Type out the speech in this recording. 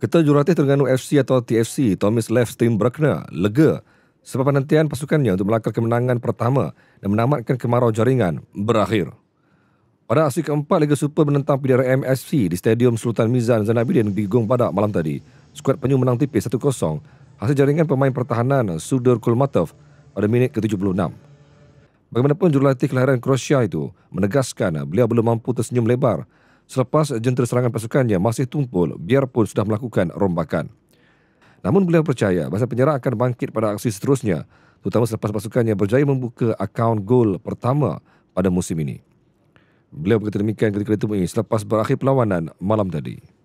Kata jurulatih Terengganu FC atau TFC, Thomas Lev Steinbrückner, lega sebab penantian pasukannya untuk melakar kemenangan pertama dan menamatkan kemarau jaringan berakhir. Pada aksi keempat Liga Super menentang PDRM FC di Stadium Sultan Mizan Zainabidin di Gong Padak malam tadi, skuad penyu menang tipis 1-0 hasil jaringan pemain pertahanan Sudur Kulmatov pada minit ke-76. Bagaimanapun jurulatih kelahiran Kroasia itu menegaskan beliau belum mampu tersenyum lebar selepas jentera serangan pasukannya masih tumpul biarpun sudah melakukan rombakan. Namun beliau percaya bahasa penyerang akan bangkit pada aksi seterusnya, terutama selepas pasukannya berjaya membuka akaun gol pertama pada musim ini. Beliau berkata demikian ketika ditemui selepas berakhir perlawanan malam tadi.